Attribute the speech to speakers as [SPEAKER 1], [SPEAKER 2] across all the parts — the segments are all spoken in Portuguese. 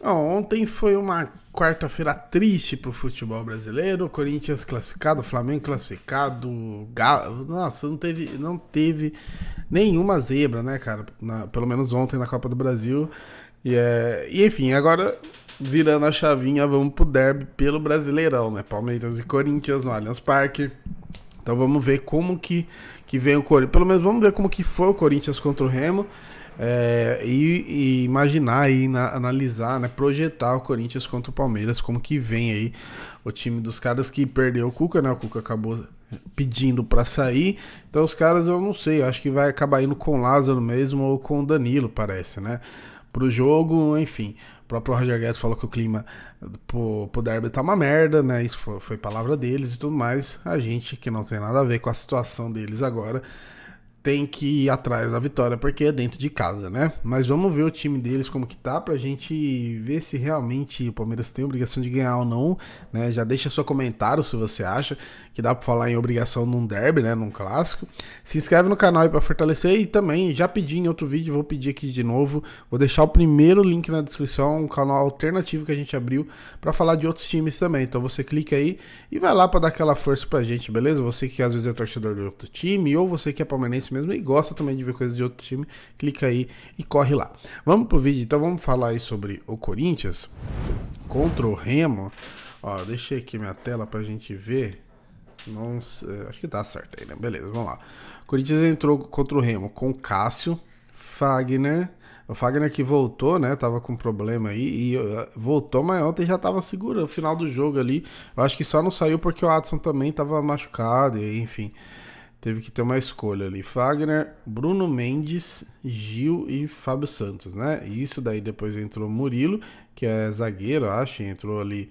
[SPEAKER 1] Ontem foi uma quarta-feira triste pro futebol brasileiro. Corinthians classificado, Flamengo classificado, Galo. Nossa, não teve, não teve nenhuma zebra, né, cara? Na, pelo menos ontem na Copa do Brasil. E, é, e enfim, agora virando a chavinha, vamos pro derby pelo Brasileirão, né? Palmeiras e Corinthians no Allianz Parque. Então vamos ver como que, que vem o Corinthians. Pelo menos vamos ver como que foi o Corinthians contra o Remo. É, e, e, imaginar e na, analisar, né, projetar o Corinthians contra o Palmeiras, como que vem aí o time dos caras que perdeu o Cuca, né? O Cuca acabou pedindo para sair. Então os caras eu não sei, eu acho que vai acabar indo com o Lázaro mesmo ou com o Danilo, parece, né? Pro jogo, enfim. O próprio Roger Guedes falou que o clima pro, pro derby tá uma merda, né? Isso foi, foi palavra deles e tudo mais. A gente que não tem nada a ver com a situação deles agora tem que ir atrás da vitória, porque é dentro de casa, né? Mas vamos ver o time deles como que tá, pra gente ver se realmente o Palmeiras tem obrigação de ganhar ou não, né? Já deixa seu comentário se você acha que dá pra falar em obrigação num derby, né? Num clássico. Se inscreve no canal aí pra fortalecer e também, já pedi em outro vídeo, vou pedir aqui de novo, vou deixar o primeiro link na descrição, um canal alternativo que a gente abriu pra falar de outros times também. Então você clica aí e vai lá pra dar aquela força pra gente, beleza? Você que às vezes é torcedor de outro time ou você que é palmeirense Fluminense mesmo e gosta também de ver coisas de outro time, clica aí e corre lá. Vamos pro vídeo, então vamos falar aí sobre o Corinthians contra o Remo. Ó, deixei aqui minha tela pra gente ver. Não, é, acho que tá certo aí, né? Beleza, vamos lá. O Corinthians entrou contra o Remo com Cássio, Fagner, o Fagner que voltou, né? Tava com problema aí e uh, voltou, mas ontem já tava segurando o final do jogo ali. Eu acho que só não saiu porque o Adson também tava machucado, e, enfim. Teve que ter uma escolha ali. Fagner, Bruno Mendes, Gil e Fábio Santos, né? E isso daí depois entrou Murilo, que é zagueiro, acho, entrou ali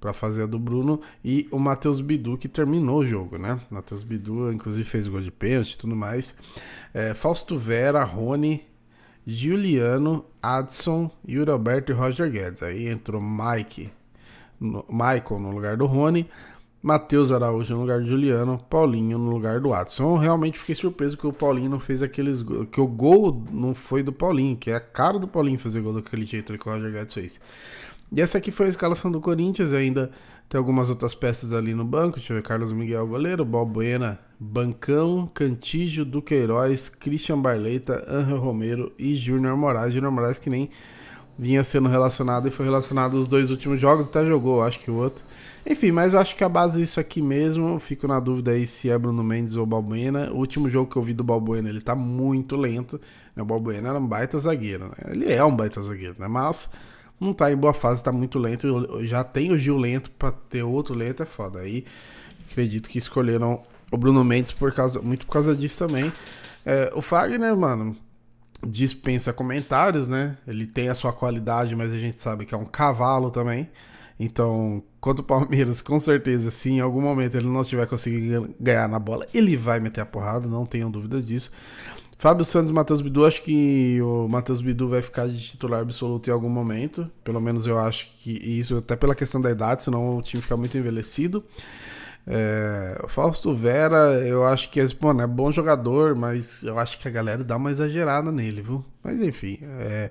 [SPEAKER 1] para fazer a do Bruno e o Matheus Bidu que terminou o jogo, né? Matheus Bidu inclusive fez gol de pênalti e tudo mais. É, Fausto Vera, Rony, Juliano, Adson, Yuri Alberto e Roger Guedes. Aí entrou Mike, no, Michael no lugar do Rony, Matheus Araújo no lugar do Juliano, Paulinho no lugar do Watson. Eu realmente fiquei surpreso que o Paulinho não fez aqueles que o gol não foi do Paulinho, que é a cara do Paulinho fazer gol daquele jeito que o Roger Guedes fez. E essa aqui foi a escalação do Corinthians, ainda tem algumas outras peças ali no banco. Deixa eu ver, Carlos Miguel goleiro, Balbuena, Bancão, Cantígio, Duqueiroz, Christian Barleta, Anjo Romero e Júnior Moraes. Júnior Moraes que nem vinha sendo relacionado e foi relacionado os dois últimos jogos, até jogou, acho que o outro. Enfim, mas eu acho que a base é isso aqui mesmo, fico na dúvida aí se é Bruno Mendes ou Balbuena. O último jogo que eu vi do Balbuena, ele tá muito lento. Né? O Balbuena era um baita zagueiro, né? Ele é um baita zagueiro, né? Mas não tá em boa fase, tá muito lento. Já tem o Gil lento para ter outro lento é foda. Aí acredito que escolheram o Bruno Mendes por causa, muito por causa disso também. É, o Fagner, mano, dispensa comentários, né? Ele tem a sua qualidade, mas a gente sabe que é um cavalo também. Então, quanto o Palmeiras, com certeza, se em algum momento ele não estiver conseguindo ganhar na bola, ele vai meter a porrada, não tenham dúvida disso. Fábio Santos, Matheus Bidu, acho que o Matheus Bidu vai ficar de titular absoluto em algum momento. Pelo menos eu acho que isso, até pela questão da idade, senão o time fica muito envelhecido. É, o Fausto Vera, eu acho que pô, é bom jogador, mas eu acho que a galera dá uma exagerada nele, viu? Mas enfim, é,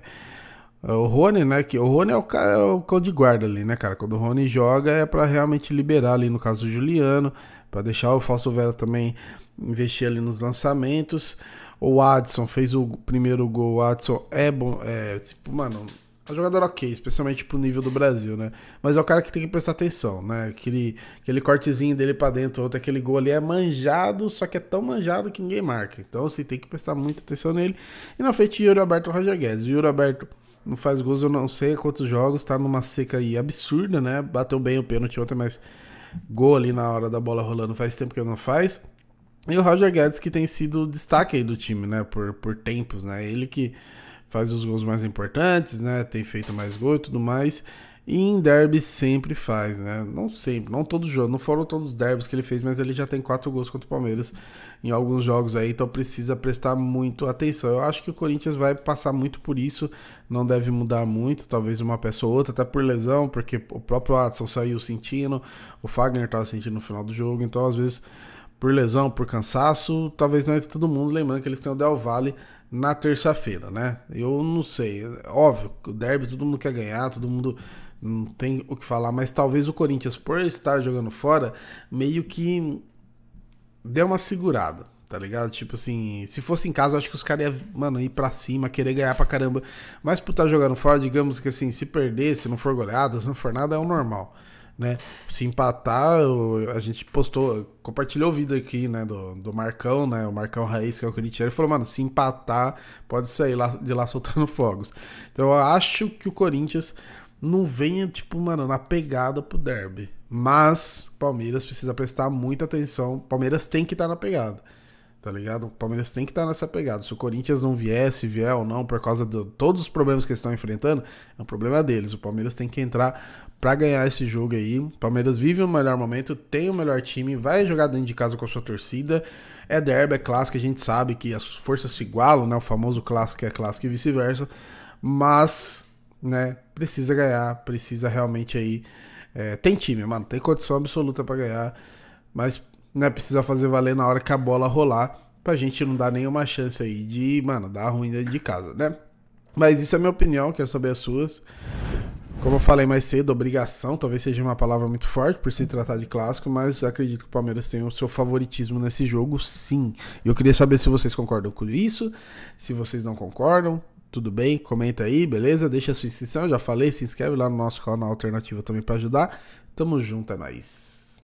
[SPEAKER 1] é o Rony, né? Que, o Rony é o, é o cão de guarda ali, né, cara? Quando o Rony joga é para realmente liberar ali, no caso do Juliano, para deixar o Fausto Vera também investir ali nos lançamentos. O Adson fez o primeiro gol, o Adson é bom, é, tipo, mano, é jogador ok, especialmente pro nível do Brasil, né? Mas é o cara que tem que prestar atenção, né? Aquele, aquele cortezinho dele para dentro, outro, aquele gol ali é manjado, só que é tão manjado que ninguém marca. Então você assim, tem que prestar muita atenção nele. E na frente, Yuri Alberto Roger Guedes. Yuri Alberto não faz gols, eu não sei quantos jogos, tá numa seca aí absurda, né? Bateu bem o pênalti ontem, mas gol ali na hora da bola rolando faz tempo que ele não faz. E o Roger Guedes que tem sido destaque aí do time, né? Por, por tempos, né? Ele que faz os gols mais importantes, né? Tem feito mais gols e tudo mais. E em derby sempre faz, né? Não sempre, não todos os jogos, não foram todos os derbys que ele fez, mas ele já tem quatro gols contra o Palmeiras em alguns jogos aí, então precisa prestar muito atenção. Eu acho que o Corinthians vai passar muito por isso, não deve mudar muito, talvez uma peça ou outra, até por lesão, porque o próprio Adson saiu sentindo, o Fagner estava sentindo no final do jogo, então às vezes por lesão, por cansaço, talvez não entre todo mundo, lembrando que eles têm o Del Valle na terça-feira, né? Eu não sei, óbvio, o derby todo mundo quer ganhar, todo mundo não tem o que falar, mas talvez o Corinthians, por estar jogando fora, meio que deu uma segurada, tá ligado? Tipo assim, se fosse em casa, eu acho que os caras iam, mano, ir pra cima, querer ganhar pra caramba. Mas por estar tá jogando fora, digamos que assim, se perder, se não for goleada, se não for nada, é o normal né? Se empatar, a gente postou, compartilhou o vídeo aqui, né, do, do Marcão, né? O Marcão Raiz, que é o Corinthians ele falou, mano, se empatar, pode sair lá, de lá soltando fogos. Então eu acho que o Corinthians não venha, tipo, mano, na pegada pro derby. Mas Palmeiras precisa prestar muita atenção. Palmeiras tem que estar tá na pegada. Tá ligado? O Palmeiras tem que estar tá nessa pegada. Se o Corinthians não viesse, vier ou não, por causa de todos os problemas que eles estão enfrentando, é um problema deles. O Palmeiras tem que entrar para ganhar esse jogo aí. O Palmeiras vive o um melhor momento, tem o um melhor time, vai jogar dentro de casa com a sua torcida. É derby, é clássico, a gente sabe que as forças se igualam, né? O famoso clássico é clássico e vice-versa. Mas, né, precisa ganhar, precisa realmente aí. É, tem time, mano, tem condição absoluta para ganhar. Mas né, precisa fazer valer na hora que a bola rolar, pra gente não dar nenhuma chance aí de, mano, dar ruim dentro de casa, né? Mas isso é minha opinião, quero saber as suas. Como eu falei mais cedo, obrigação, talvez seja uma palavra muito forte por se tratar de clássico, mas acredito que o Palmeiras tem o seu favoritismo nesse jogo, sim. E eu queria saber se vocês concordam com isso, se vocês não concordam, tudo bem? Comenta aí, beleza? Deixa a sua inscrição, já falei, se inscreve lá no nosso canal alternativo também para ajudar. Tamo junto, é nóis.